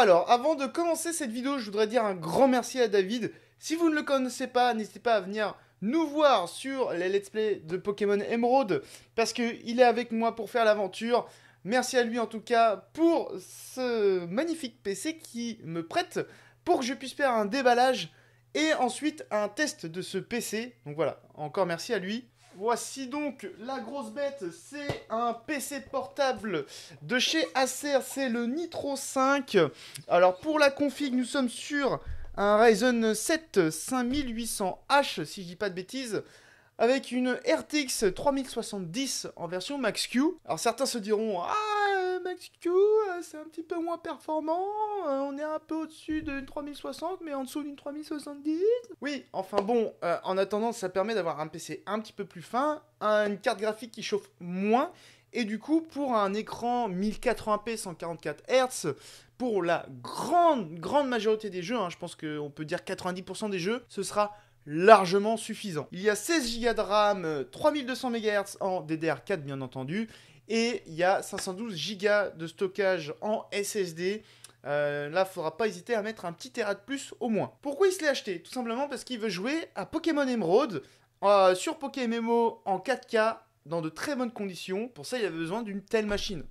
alors, avant de commencer cette vidéo, je voudrais dire un grand merci à David. Si vous ne le connaissez pas, n'hésitez pas à venir nous voir sur les let's play de Pokémon Emerald parce qu'il est avec moi pour faire l'aventure. Merci à lui en tout cas pour ce magnifique PC qui me prête pour que je puisse faire un déballage et ensuite un test de ce PC. Donc voilà, encore merci à lui. Voici donc la grosse bête, c'est un PC portable de chez Acer, c'est le Nitro 5. Alors pour la config, nous sommes sur un Ryzen 7 5800H, si je dis pas de bêtises, avec une RTX 3070 en version Max-Q. Alors certains se diront, ah euh, c'est un petit peu moins performant. Euh, on est un peu au-dessus d'une 3060, mais en dessous d'une 3070. Oui, enfin bon, euh, en attendant, ça permet d'avoir un PC un petit peu plus fin, une carte graphique qui chauffe moins. Et du coup, pour un écran 1080p 144 Hz, pour la grande, grande majorité des jeux, hein, je pense qu'on peut dire 90% des jeux, ce sera largement suffisant. Il y a 16 Go de RAM, 3200 MHz en DDR4 bien entendu, et il y a 512 Go de stockage en SSD. il euh, ne faudra pas hésiter à mettre un petit Tera de plus au moins. Pourquoi il se l'est acheté Tout simplement parce qu'il veut jouer à Pokémon Emerald euh, sur Pokémon en 4K dans de très bonnes conditions. Pour ça, il avait besoin d'une telle machine.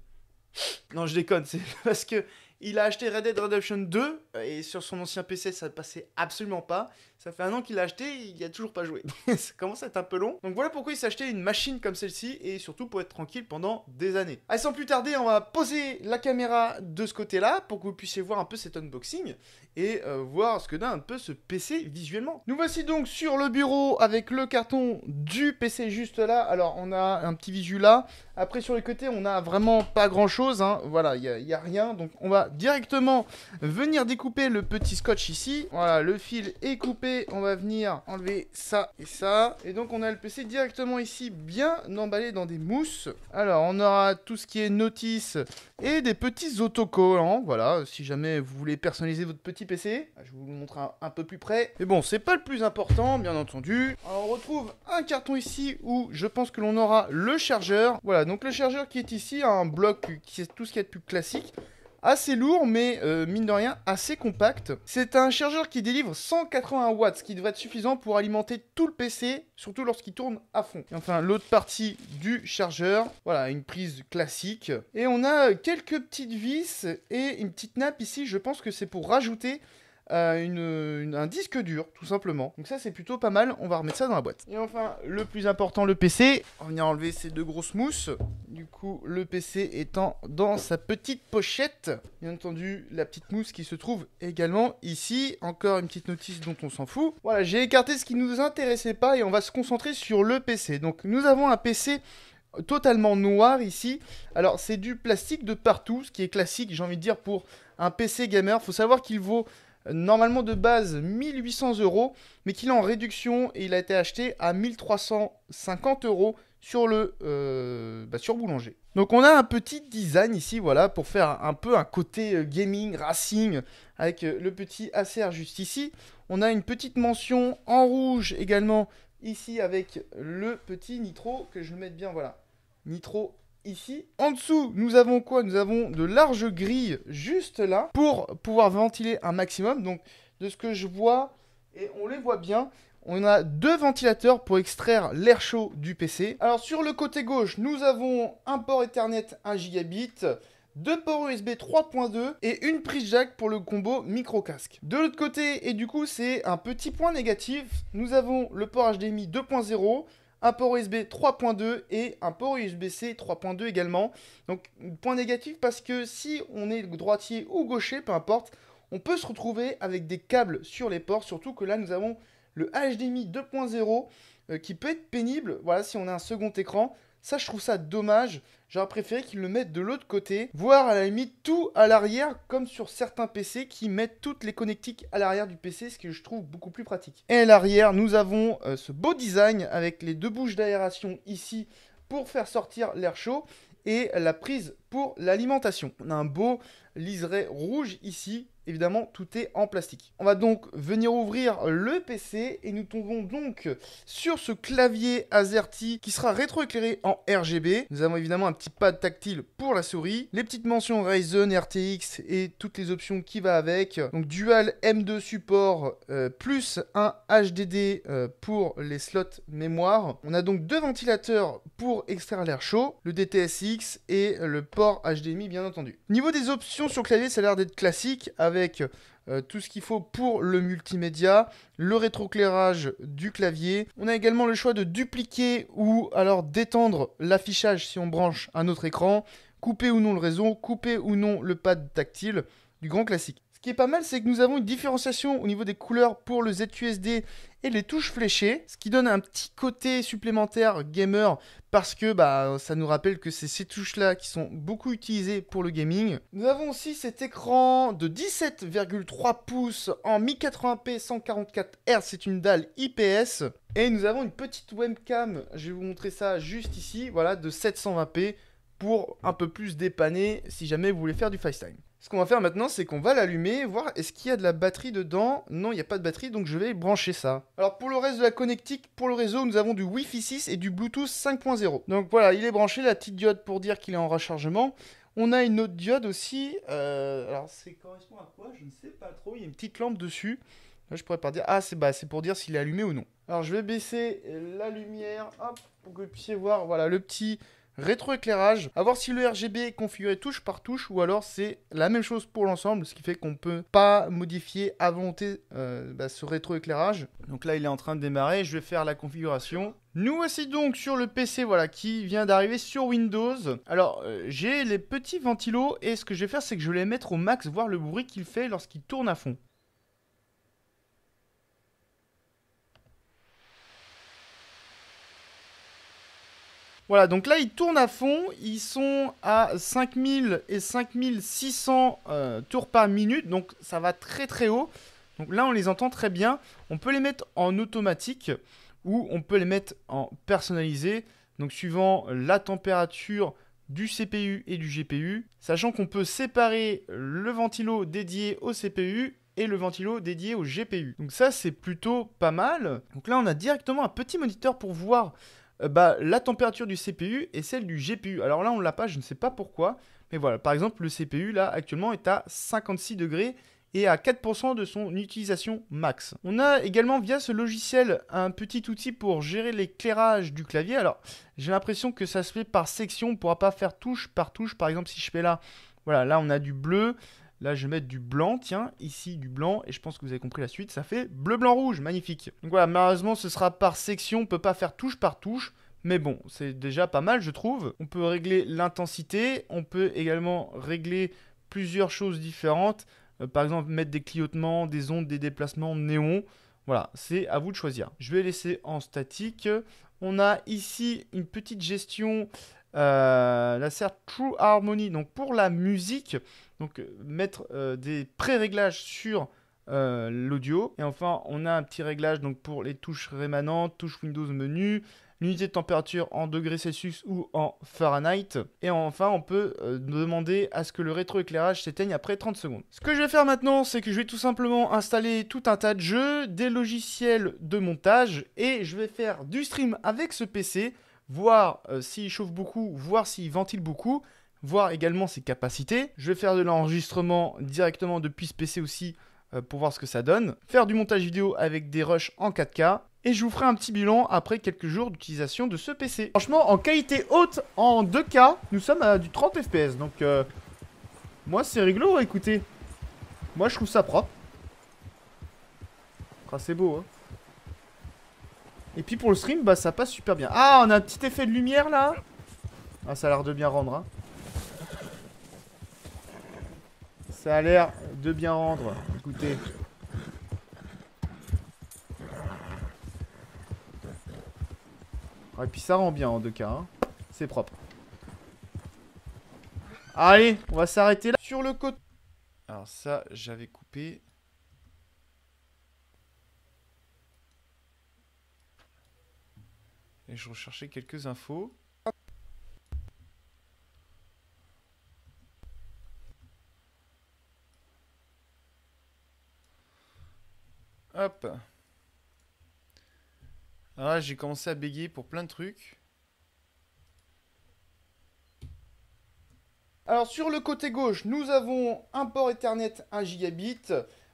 Non, je déconne, c'est parce que il a acheté Red Dead Redemption 2 et sur son ancien PC, ça ne passait absolument pas. Ça fait un an qu'il l'a acheté, il n'y a toujours pas joué. ça commence à être un peu long. Donc voilà pourquoi il s'est acheté une machine comme celle-ci et surtout pour être tranquille pendant des années. Allez, sans plus tarder, on va poser la caméra de ce côté-là pour que vous puissiez voir un peu cet unboxing et euh, voir ce que donne un peu ce PC visuellement. Nous voici donc sur le bureau avec le carton du PC juste là. Alors on a un petit visu là. Après sur les côtés, on a vraiment pas grand-chose. Hein. Voilà, il n'y a rien. Donc on va directement venir découper le petit scotch ici. Voilà, le fil est coupé on va venir enlever ça et ça. Et donc on a le PC directement ici, bien emballé dans des mousses. Alors on aura tout ce qui est notice et des petits autocollants. Voilà, si jamais vous voulez personnaliser votre petit PC, bah, je vous le montre un, peu plus près. Mais bon, c'est pas le plus important, bien entendu. Alors on retrouve un carton ici où je pense que l'on aura le chargeur. Voilà, donc le chargeur qui est ici, un bloc qui est tout ce qui est de plus classique assez lourd, mais euh, mine de rien assez compact. C'est un chargeur qui délivre 180 watts, ce qui devrait être suffisant pour alimenter tout le PC, surtout lorsqu'il tourne à fond. Et enfin, l'autre partie du chargeur, voilà, une prise classique. Et on a quelques petites vis et une petite nappe ici, je pense que c'est pour rajouter un disque dur, tout simplement. Donc ça, c'est plutôt pas mal. On va remettre ça dans la boîte. Et enfin, le plus important, le PC. On vient enlever ces deux grosses mousses. Du coup, le PC étant dans sa petite pochette. Bien entendu, la petite mousse qui se trouve également ici. Encore une petite notice dont on s'en fout. Voilà, j'ai écarté ce qui ne nous intéressait pas et on va se concentrer sur le PC. Donc, nous avons un PC totalement noir ici. Alors, c'est du plastique de partout, ce qui est classique, j'ai envie de dire, pour un PC gamer. Faut savoir qu'il vaut normalement de base 1800 euros, mais qu'il est en réduction et il a été acheté à 1350 euros sur le euh, bah, sur Boulanger. Donc on a un petit design ici, voilà, pour faire un peu un côté euh, gaming, racing, avec euh, le petit ACR juste ici. On a une petite mention en rouge également ici avec le petit nitro que je vais mettre bien, voilà. Nitro ici. En dessous, nous avons quoi Nous avons de larges grilles juste là pour pouvoir ventiler un maximum. Donc, de ce que je vois, et on les voit bien, on a deux ventilateurs pour extraire l'air chaud du PC. Alors, sur le côté gauche, nous avons un port Ethernet 1 gigabit deux ports USB 3.2 et une prise jack pour le combo micro casque. De l'autre côté, et du coup c'est un petit point négatif, nous avons le port HDMI 2.0, un port USB 3.2 et un port USB-C 3.2 également. Donc point négatif parce que si on est droitier ou gaucher, peu importe, on peut se retrouver avec des câbles sur les ports, surtout que là nous avons le HDMI 2.0 euh, qui peut être pénible, voilà si on a un second écran, ça, je trouve ça dommage. J'aurais préféré qu'ils le mettent de l'autre côté, voire à la limite tout à l'arrière, comme sur certains PC qui mettent toutes les connectiques à l'arrière du PC, ce que je trouve beaucoup plus pratique. Et à l'arrière, nous avons euh, ce beau design avec les deux bouches d'aération ici pour faire sortir l'air chaud et la prise pour l'alimentation. On a un beau liseré rouge ici évidemment tout est en plastique. On va donc venir ouvrir le PC et nous tombons donc sur ce clavier AZERTY qui sera rétroéclairé en RGB. Nous avons évidemment un petit pad tactile pour la souris, les petites mentions Ryzen, RTX et toutes les options qui va avec. Donc dual M2 support euh, plus un HDD euh, pour les slots mémoire. On a donc deux ventilateurs pour extraire l'air chaud, le DTSX et le port HDMI bien entendu. Niveau des options sur clavier, ça a l'air d'être classique avec avec euh, tout ce qu'il faut pour le multimédia, le rétroéclairage du clavier. On a également le choix de dupliquer ou alors d'étendre l'affichage si on branche un autre écran, couper ou non le réseau, couper ou non le pad tactile, du grand classique. Ce qui est pas mal, c'est que nous avons une différenciation au niveau des couleurs pour le ZUSD et les touches fléchées, ce qui donne un petit côté supplémentaire gamer parce que bah, ça nous rappelle que c'est ces touches-là qui sont beaucoup utilisées pour le gaming. Nous avons aussi cet écran de 17,3 pouces en 1080p 144 Hz, c'est une dalle IPS. Et nous avons une petite webcam, je vais vous montrer ça juste ici, voilà, de 720p pour un peu plus dépanner si jamais vous voulez faire du FaceTime. Ce qu'on va faire maintenant, c'est qu'on va l'allumer, voir est-ce qu'il y a de la batterie dedans. Non, il n'y a pas de batterie, donc je vais brancher ça. Alors pour le reste de la connectique, pour le réseau, nous avons du Wi-Fi 6 et du Bluetooth 5.0. Donc voilà, il est branché, la petite diode pour dire qu'il est en rechargement. On a une autre diode aussi. Euh, alors c'est correspond à quoi Je ne sais pas trop. Il y a une petite lampe dessus. Là, je pourrais pas dire. Ah, c'est bah, pour dire s'il est allumé ou non. Alors je vais baisser la lumière, hop, pour que vous puissiez voir. Voilà le petit rétroéclairage, à voir si le RGB est configuré touche par touche ou alors c'est la même chose pour l'ensemble, ce qui fait qu'on peut pas modifier à volonté euh, bah, ce rétroéclairage. Donc là, il est en train de démarrer, je vais faire la configuration. Nous voici donc sur le PC voilà, qui vient d'arriver sur Windows. Alors euh, j'ai les petits ventilos et ce que je vais faire c'est que je vais les mettre au max, voir le bruit qu'il fait lorsqu'il tourne à fond. Voilà, donc là, ils tournent à fond. Ils sont à 5000 et 5600 euh, tours par minute. Donc, ça va très très haut. Donc là, on les entend très bien. On peut les mettre en automatique ou on peut les mettre en personnalisé. Donc, suivant la température du CPU et du GPU. Sachant qu'on peut séparer le ventilo dédié au CPU et le ventilo dédié au GPU. Donc ça, c'est plutôt pas mal. Donc là, on a directement un petit moniteur pour voir euh, bah, la température du CPU et celle du GPU. Alors là, on l'a pas, je ne sais pas pourquoi. Mais voilà, par exemple, le CPU, là, actuellement, est à 56 degrés et à 4% de son utilisation max. On a également via ce logiciel un petit outil pour gérer l'éclairage du clavier. Alors j'ai l'impression que ça se fait par section, on ne pourra pas faire touche par touche. Par exemple si je fais là, voilà, là on a du bleu, Là, je vais mettre du blanc, tiens, ici du blanc, et je pense que vous avez compris la suite, ça fait bleu, blanc, rouge, magnifique. Donc voilà, malheureusement, ce sera par section, on peut pas faire touche par touche, mais bon, c'est déjà pas mal, je trouve. On peut régler l'intensité, on peut également régler plusieurs choses différentes, euh, par exemple mettre des clignotements, des ondes, des déplacements, néons. Voilà, c'est à vous de choisir. Je vais laisser en statique. On a ici une petite gestion euh, la serre True Harmony, donc pour la musique, donc euh, mettre euh, des pré-réglages sur l'audio. Et enfin, on a un petit réglage donc pour les touches rémanentes, touche Windows menu, l'unité de température en degrés Celsius ou en Fahrenheit. Et enfin, on peut demander à ce que le rétroéclairage s'éteigne après 30 secondes. Ce que je vais faire maintenant, c'est que je vais tout simplement installer tout un tas de jeux, des logiciels de montage, et je vais faire du stream avec ce PC voir euh, s'il chauffe beaucoup, voir s'il ventile beaucoup, voir également ses capacités. Je vais faire de l'enregistrement directement depuis ce PC aussi euh, pour voir ce que ça donne. Faire du montage vidéo avec des rushs en 4K. Et je vous ferai un petit bilan après quelques jours d'utilisation de ce PC. Franchement, en qualité haute, en 2K, nous sommes à du 30 FPS. Donc, euh, moi, c'est rigolo, écoutez. Moi, je trouve ça propre. Ah, c'est beau, hein. Et puis pour le stream, bah ça passe super bien. Ah, on a un petit effet de lumière là Ah, ça a l'air de bien rendre. Hein. Ça a l'air de bien rendre. Écoutez. Ah, et puis ça rend bien en deux cas. Hein. C'est propre. Allez, on va s'arrêter là. Sur le côté. Alors ça, j'avais coupé. Et je recherchais quelques infos. Hop. Ah, j'ai commencé à bégayer pour plein de trucs. Alors sur le côté gauche, nous avons un port Ethernet 1 gigabit,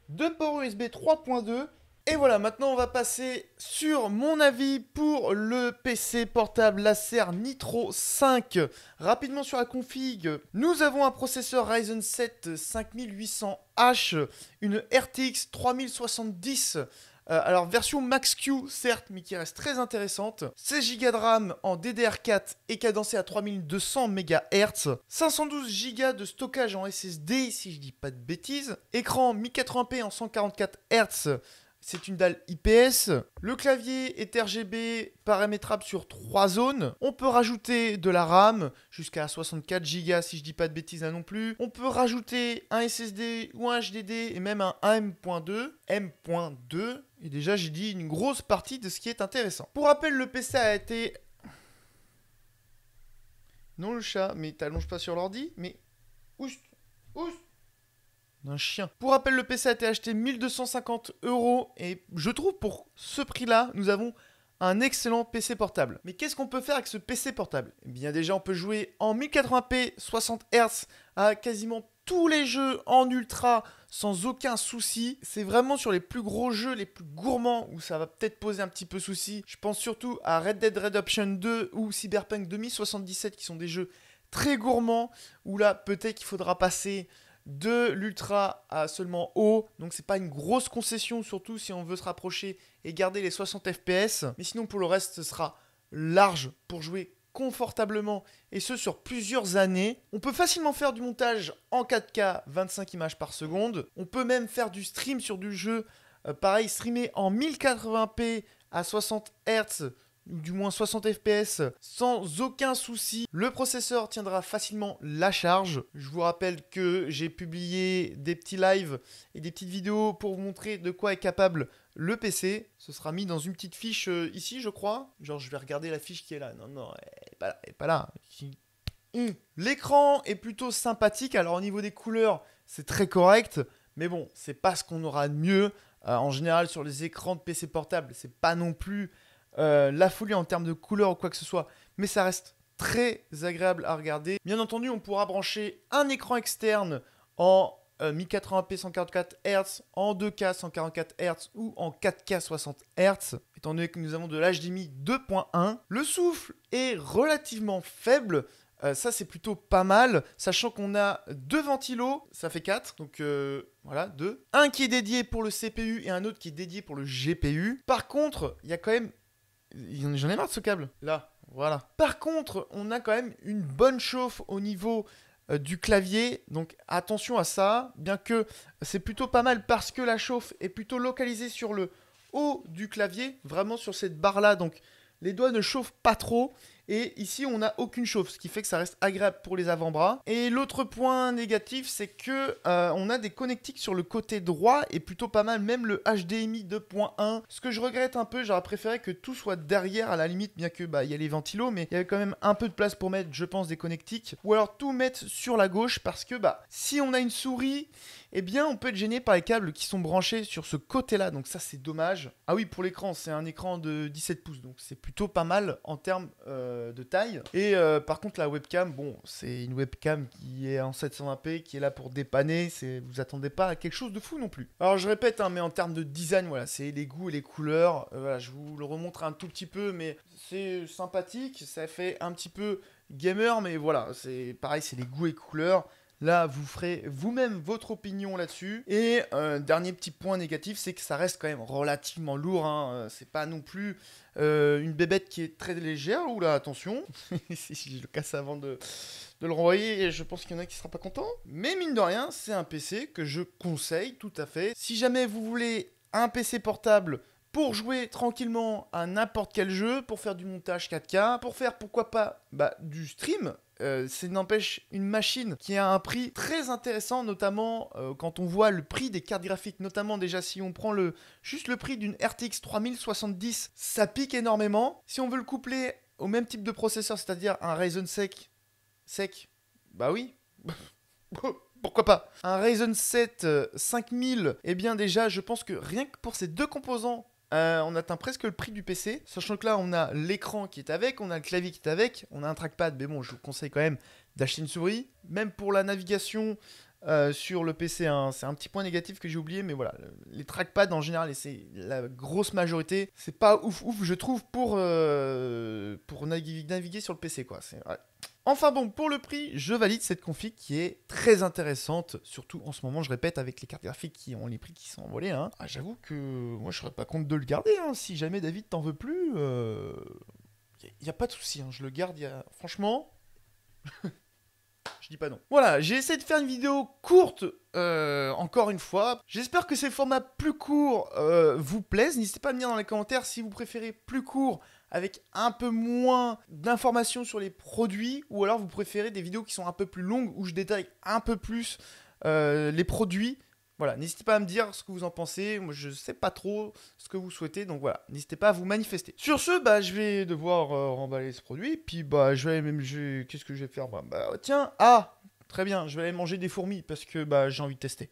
deux ports USB 3.2 et voilà, maintenant on va passer sur mon avis pour le PC portable Acer Nitro 5. Rapidement sur la config, nous avons un processeur Ryzen 7 5800H, une RTX 3070. Euh, alors version Max-Q certes, mais qui reste très intéressante. 16 Go de RAM en DDR4 et cadencé à 3200 MHz. 512 Go de stockage en SSD si je dis pas de bêtises. Écran 1080p en 144 Hz c'est une dalle IPS. Le clavier est RGB paramétrable sur trois zones. On peut rajouter de la RAM jusqu'à 64 Go si je dis pas de bêtises là hein, non plus. On peut rajouter un SSD ou un HDD et même un M.2. M.2. Et déjà j'ai dit une grosse partie de ce qui est intéressant. Pour rappel, le PC a été... Non le chat, mais t'allonges pas sur l'ordi, mais... Oust Oust d'un chien. Pour rappel, le PC a été acheté 1250 euros et je trouve pour ce prix-là, nous avons un excellent PC portable. Mais qu'est-ce qu'on peut faire avec ce PC portable Eh bien déjà, on peut jouer en 1080p 60 Hz à quasiment tous les jeux en ultra sans aucun souci. C'est vraiment sur les plus gros jeux, les plus gourmands, où ça va peut-être poser un petit peu souci. Je pense surtout à Red Dead Redemption 2 ou Cyberpunk 2077 qui sont des jeux très gourmands, où là peut-être qu'il faudra passer de l'Ultra à seulement haut. Donc c'est pas une grosse concession, surtout si on veut se rapprocher et garder les 60 FPS. Mais sinon, pour le reste, ce sera large pour jouer confortablement et ce sur plusieurs années. On peut facilement faire du montage en 4K 25 images par seconde. On peut même faire du stream sur du jeu. Euh, pareil, streamer en 1080p à 60 Hz du moins 60 fps sans aucun souci. Le processeur tiendra facilement la charge. Je vous rappelle que j'ai publié des petits lives et des petites vidéos pour vous montrer de quoi est capable le PC. Ce sera mis dans une petite fiche euh, ici, je crois. Genre, je vais regarder la fiche qui est là. Non, non, elle n'est pas là. pas là. Hmm. L'écran est plutôt sympathique. Alors, au niveau des couleurs, c'est très correct. Mais bon, c'est pas ce qu'on aura de mieux. Euh, en général, sur les écrans de PC portable, c'est pas non plus euh, la folie en termes de couleur ou quoi que ce soit, mais ça reste très agréable à regarder. Bien entendu, on pourra brancher un écran externe en mi 1080p 144 Hz, en 2K 144 Hz ou en 4K 60 Hz, étant donné que nous avons de l'HDMI 2.1. Le souffle est relativement faible. Euh, ça, c'est plutôt pas mal, sachant qu'on a deux ventilos, ça fait 4, donc euh, voilà, deux. Un qui est dédié pour le CPU et un autre qui est dédié pour le GPU. Par contre, il y a quand même J'en ai marre de ce câble. Là, voilà. Par contre, on a quand même une bonne chauffe au niveau euh, du clavier. Donc attention à ça, bien que c'est plutôt pas mal parce que la chauffe est plutôt localisée sur le haut du clavier, vraiment sur cette barre là. Donc les doigts ne chauffent pas trop. Et ici, on n'a aucune chauffe, ce qui fait que ça reste agréable pour les avant-bras. Et l'autre point négatif, c'est que euh, on a des connectiques sur le côté droit et plutôt pas mal, même le HDMI 2.1. Ce que je regrette un peu, j'aurais préféré que tout soit derrière à la limite, bien que bah il y a les ventilos, mais il y avait quand même un peu de place pour mettre, je pense, des connectiques. Ou alors tout mettre sur la gauche parce que bah si on a une souris eh bien, on peut être gêné par les câbles qui sont branchés sur ce côté-là. Donc ça, c'est dommage. Ah oui, pour l'écran, c'est un écran de 17 pouces, donc c'est plutôt pas mal en termes euh, de taille. Et euh, par contre, la webcam, bon, c'est une webcam qui est en 720p, qui est là pour dépanner. vous attendez pas à quelque chose de fou non plus. Alors je répète, hein, mais en termes de design, voilà, c'est les goûts et les couleurs. Euh, voilà, je vous le remontre un tout petit peu, mais c'est sympathique. Ça fait un petit peu gamer, mais voilà, c'est pareil, c'est les goûts et couleurs. Là, vous ferez vous-même votre opinion là-dessus. Et un euh, dernier petit point négatif, c'est que ça reste quand même relativement lourd. Ce hein. euh, C'est pas non plus euh, une bébête qui est très légère. Oula, attention. si je le casse avant de, le renvoyer, je pense qu'il y en a qui ne sera pas content. Mais mine de rien, c'est un PC que je conseille tout à fait. Si jamais vous voulez un PC portable pour jouer tranquillement à n'importe quel jeu, pour faire du montage 4K, pour faire pourquoi pas bah, du stream, euh, c'est n'empêche une machine qui a un prix très intéressant, notamment euh, quand on voit le prix des cartes graphiques, notamment déjà si on prend le juste le prix d'une RTX 3070, ça pique énormément. Si on veut le coupler au même type de processeur, c'est-à-dire un Ryzen sec, sec, bah oui. Oh, pourquoi pas Un Ryzen 7 5000, euh, eh bien déjà, je pense que rien que pour ces deux composants euh, on atteint presque le prix du PC, sachant que là on a l'écran qui est avec, on a le clavier qui est avec, on a un trackpad, mais bon, je vous conseille quand même d'acheter une souris, même pour la navigation euh, sur le PC. Hein, c'est un petit point négatif que j'ai oublié, mais voilà, les trackpads en général, et c'est la grosse majorité, c'est pas ouf ouf, je trouve, pour, euh, naviguer sur le PC, quoi. C'est, Enfin bon, pour le prix, je valide cette config qui est très intéressante, surtout en ce moment, je répète, avec les cartes graphiques qui ont les prix qui sont envolés. Hein. Ah, j'avoue que euh, moi je serais pas contre de le garder, hein. si jamais David t'en veut plus, il euh, n'y a, pas de souci, hein. je le garde, franchement... je dis pas non. Voilà, j'ai essayé de faire une vidéo courte, euh, encore une fois. J'espère que ces formats plus courts vous plaisent. N'hésitez pas à me dire dans les commentaires si vous préférez plus court avec un peu moins d'informations sur les produits, ou alors vous préférez des vidéos qui sont un peu plus longues, où je détaille un peu plus euh, les produits. Voilà, n'hésitez pas à me dire ce que vous en pensez, moi je sais pas trop ce que vous souhaitez, donc voilà, n'hésitez pas à vous manifester. Sur ce, bah je vais devoir euh, remballer ce produit, puis bah je vais même, je... qu'est-ce que je vais faire bah, bah tiens, ah, très bien, je vais aller manger des fourmis, parce que bah j'ai envie de tester.